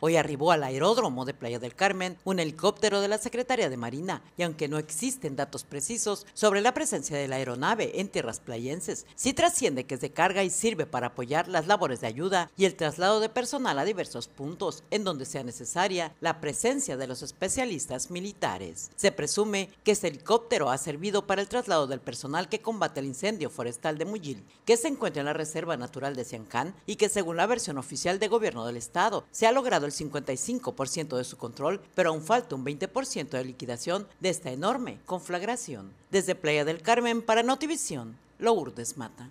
Hoy arribó al aeródromo de Playa del Carmen un helicóptero de la Secretaría de Marina y aunque no existen datos precisos sobre la presencia de la aeronave en tierras playenses, sí trasciende que es de carga y sirve para apoyar las labores de ayuda y el traslado de personal a diversos puntos en donde sea necesaria la presencia de los especialistas militares. Se presume que este helicóptero ha servido para el traslado del personal que combate el incendio forestal de Muyil, que se encuentra en la Reserva Natural de Siancán y que según la versión oficial de gobierno del estado, se ha logrado el 55% de su control, pero aún falta un 20% de liquidación de esta enorme conflagración. Desde Playa del Carmen para Notivisión, Lourdes Mata.